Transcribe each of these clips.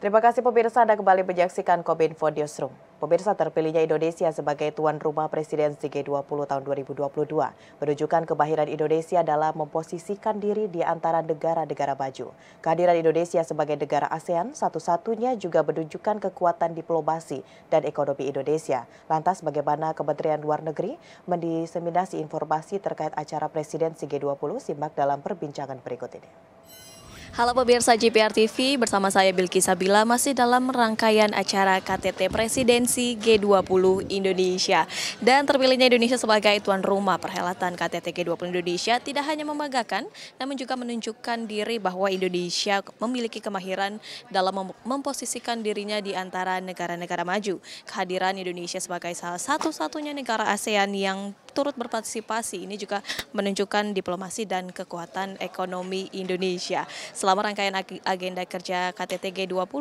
Terima kasih pemirsa Anda kembali menyaksikan Kominfo Newsroom. Pemirsa terpilihnya Indonesia sebagai tuan rumah presidensi G20 tahun 2022 menunjukkan kebahiran Indonesia dalam memposisikan diri di antara negara-negara baju. Kehadiran Indonesia sebagai negara ASEAN satu-satunya juga menunjukkan kekuatan diplomasi dan ekonomi Indonesia. Lantas bagaimana Kementerian Luar Negeri mendiseminasi informasi terkait acara presidensi G20 simak dalam perbincangan berikut ini. Halo pemirsa GPR TV, bersama saya Bilki Sabila masih dalam rangkaian acara KTT Presidensi G20 Indonesia. Dan terpilihnya Indonesia sebagai tuan rumah perhelatan KTT G20 Indonesia tidak hanya membanggakan, namun juga menunjukkan diri bahwa Indonesia memiliki kemahiran dalam mem memposisikan dirinya di antara negara-negara maju. Kehadiran Indonesia sebagai salah satu-satunya negara ASEAN yang turut berpartisipasi. Ini juga menunjukkan diplomasi dan kekuatan ekonomi Indonesia. Selama rangkaian agenda kerja KTT G20,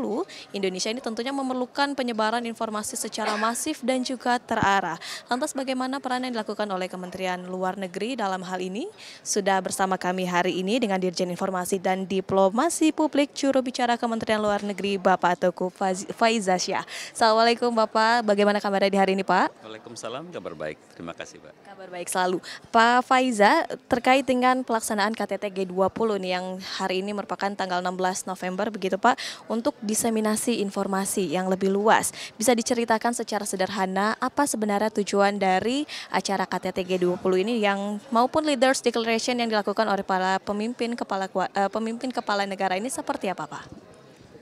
Indonesia ini tentunya memerlukan penyebaran informasi secara masif dan juga terarah. Lantas bagaimana peran yang dilakukan oleh Kementerian Luar Negeri dalam hal ini? Sudah bersama kami hari ini dengan Dirjen Informasi dan Diplomasi Publik juru bicara Kementerian Luar Negeri Bapak Teguh Faizasyah. Assalamualaikum Bapak, bagaimana kabarnya di hari ini Pak? Waalaikumsalam, kabar baik. Terima kasih Pak. Kabar baik selalu. Pak Faiza, terkait dengan pelaksanaan KTT G20 nih yang hari ini merupakan tanggal 16 November begitu Pak, untuk diseminasi informasi yang lebih luas. Bisa diceritakan secara sederhana apa sebenarnya tujuan dari acara KTT G20 ini yang maupun leaders declaration yang dilakukan oleh para pemimpin kepala eh, pemimpin kepala negara ini seperti apa Pak?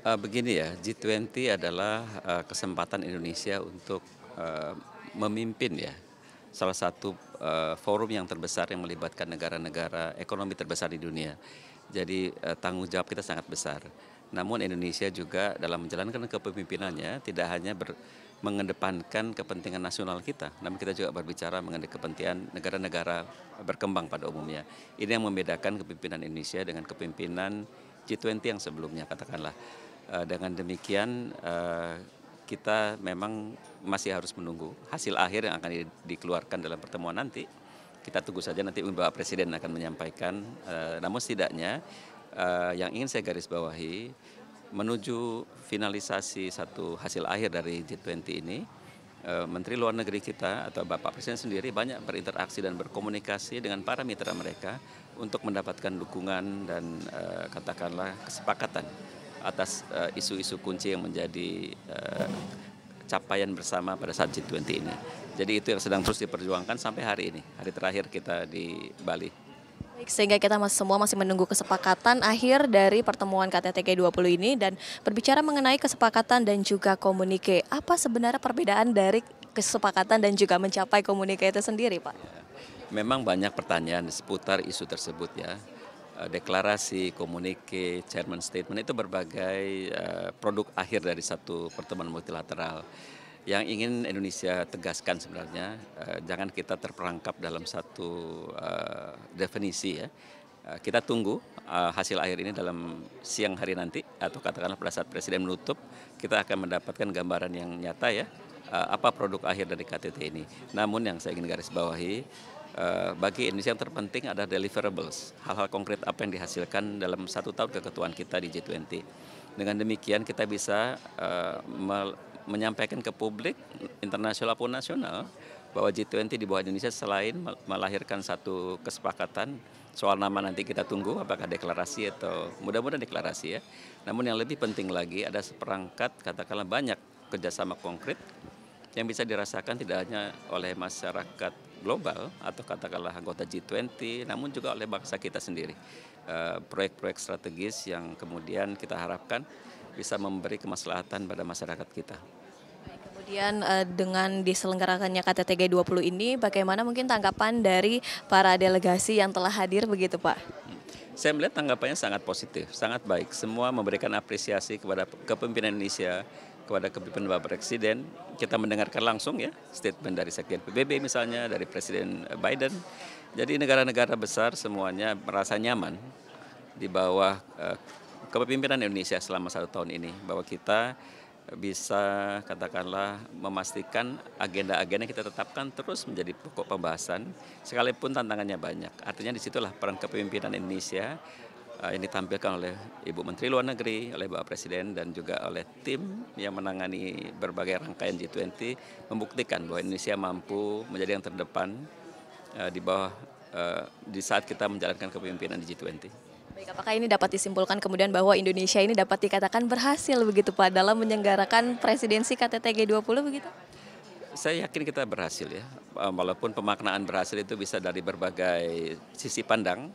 Eh, begini ya, G20 adalah eh, kesempatan Indonesia untuk memimpin ya salah satu uh, forum yang terbesar yang melibatkan negara-negara ekonomi terbesar di dunia. Jadi uh, tanggung jawab kita sangat besar. Namun Indonesia juga dalam menjalankan kepemimpinannya tidak hanya ber, mengedepankan kepentingan nasional kita, namun kita juga berbicara mengenai kepentingan negara-negara berkembang pada umumnya. Ini yang membedakan kepemimpinan Indonesia dengan kepemimpinan G20 yang sebelumnya katakanlah. Eh, dengan demikian kita memang masih harus menunggu hasil akhir yang akan dikeluarkan dalam pertemuan nanti. Kita tunggu saja nanti Bapak Presiden akan menyampaikan. Eh, namun setidaknya eh, yang ingin saya garis bawahi menuju finalisasi satu hasil akhir dari G20 ini. Eh, Menteri Luar Negeri kita atau Bapak Presiden sendiri banyak berinteraksi dan berkomunikasi dengan para mitra mereka untuk mendapatkan dukungan dan katakanlah kesepakatan atas eh, isu-isu uh, kunci yang menjadi uh, capaian bersama pada saat G20 ini. Jadi itu yang sedang terus diperjuangkan sampai hari ini, hari terakhir kita di Bali. Baik, sehingga kita semua masih menunggu kesepakatan akhir dari pertemuan KTT G20 ini dan berbicara mengenai kesepakatan dan juga komunike. Apa sebenarnya perbedaan dari kesepakatan dan juga mencapai komunike itu sendiri, Pak? Iya. Memang banyak pertanyaan seputar isu tersebut ya Eh, deklarasi, komunike, chairman statement itu berbagai eh, produk akhir dari satu pertemuan multilateral. Yang ingin Indonesia tegaskan sebenarnya, eh, jangan kita terperangkap dalam satu definisi ya. Kita tunggu hasil akhir ini dalam siang hari nanti atau katakanlah pada saat Presiden menutup, kita akan mendapatkan gambaran yang nyata ya apa produk akhir dari KTT ini. Namun yang saya ingin garis bawahi Eh, bagi Indonesia yang terpenting adalah deliverables, hal-hal konkret apa yang dihasilkan dalam satu tahun keketuaan kita di G20. Dengan demikian kita bisa eh, menyampaikan ke publik internasional pun nasional bahwa G20 di bawah Indonesia selain melahirkan satu kesepakatan soal nama nanti kita tunggu apakah deklarasi atau mudah-mudahan deklarasi ya. Namun yang lebih penting lagi ada seperangkat katakanlah banyak kerjasama konkret yang bisa dirasakan tidak hanya oleh masyarakat global atau katakanlah anggota G20, namun juga oleh bangsa kita sendiri. Eh, proyek-proyek strategis yang kemudian kita harapkan bisa memberi kemaslahatan pada masyarakat kita. Kemudian eh, dengan diselenggarakannya KTT G20 ini, bagaimana mungkin tanggapan dari para delegasi yang telah hadir begitu Pak? Saya melihat tanggapannya sangat positif, sangat baik. Semua memberikan apresiasi kepada kepemimpinan Indonesia kepada kepimpinan Bapak Presiden. Kita mendengarkan langsung ya statement dari Sekjen PBB misalnya, dari Presiden Biden. Jadi negara-negara besar semuanya merasa nyaman di bawah eh, kepemimpinan Indonesia selama satu tahun ini. Bahwa kita bisa katakanlah memastikan agenda-agenda kita tetapkan terus menjadi pokok pembahasan sekalipun tantangannya banyak. Artinya disitulah peran kepemimpinan Indonesia yang eh, ditampilkan oleh Ibu Menteri Luar Negeri, oleh Bapak Presiden dan juga oleh tim yang menangani berbagai rangkaian G20 membuktikan bahwa Indonesia mampu menjadi yang terdepan eh, di bawah eh, di saat kita menjalankan kepemimpinan di G20. Baik, apakah ini dapat disimpulkan kemudian bahwa Indonesia ini dapat dikatakan berhasil begitu Pak dalam menyelenggarakan presidensi KTT G20 begitu? saya yakin kita berhasil ya. Walaupun pemaknaan berhasil itu bisa dari berbagai sisi pandang.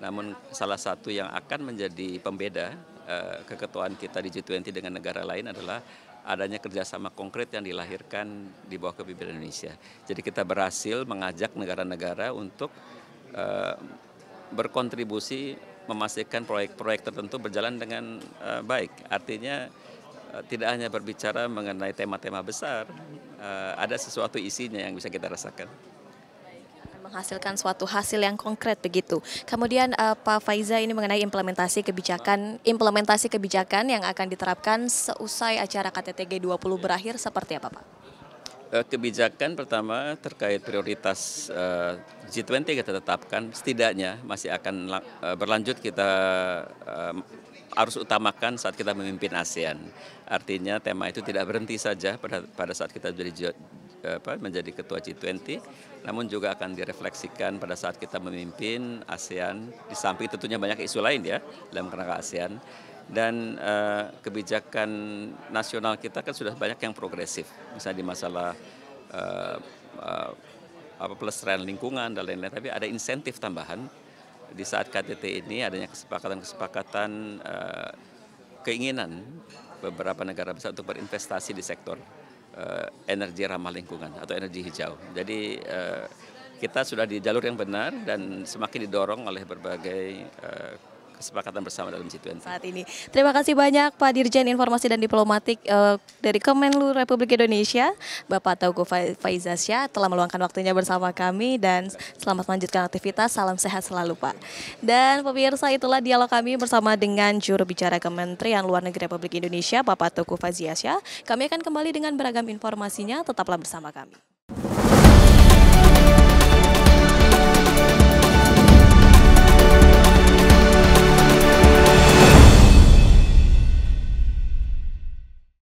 Namun salah satu yang akan menjadi pembeda eh, keketuaan kita di G20 dengan negara lain adalah adanya kerjasama konkret yang dilahirkan di bawah kepemimpinan Indonesia. Jadi kita berhasil mengajak negara-negara untuk eh, berkontribusi memastikan proyek-proyek tertentu berjalan dengan eh, baik. Artinya tidak hanya berbicara mengenai tema-tema besar, ada sesuatu isinya yang bisa kita rasakan menghasilkan suatu hasil yang konkret begitu. Kemudian uh, Pak Faiza ini mengenai implementasi kebijakan implementasi kebijakan yang akan diterapkan seusai acara KTT G20 iya. berakhir seperti apa Pak? Eh, kebijakan pertama terkait prioritas eh, G20 kita tetapkan setidaknya masih akan berlanjut kita harus utamakan saat kita memimpin ASEAN. Artinya tema itu tidak berhenti saja pada pada saat kita jadi apa, menjadi ketua G20, namun juga akan direfleksikan pada saat kita memimpin ASEAN. Di samping tentunya banyak isu lain ya dalam kerangka ASEAN dan uh, kebijakan nasional kita kan sudah banyak yang progresif, misalnya di masalah uh, uh, apa pelestarian lingkungan dan lain-lain. Tapi ada insentif tambahan di saat KTT ini adanya kesepakatan-kesepakatan uh, keinginan beberapa negara besar untuk berinvestasi di sektor uh, energi ramah lingkungan atau energi hijau. Jadi uh, kita sudah di jalur yang benar dan semakin didorong oleh berbagai uh, kesepakatan bersama dalam situasi Saat ini. Terima kasih banyak Pak Dirjen Informasi dan Diplomatik uh, dari Kemenlu Republik Indonesia, Bapak Taugo Faizasya telah meluangkan waktunya bersama kami dan selamat melanjutkan aktivitas. Salam sehat selalu Pak. Dan pemirsa itulah dialog kami bersama dengan juru bicara Kementerian Luar Negeri Republik Indonesia, Bapak Taugo Faizasya. Kami akan kembali dengan beragam informasinya. Tetaplah bersama kami.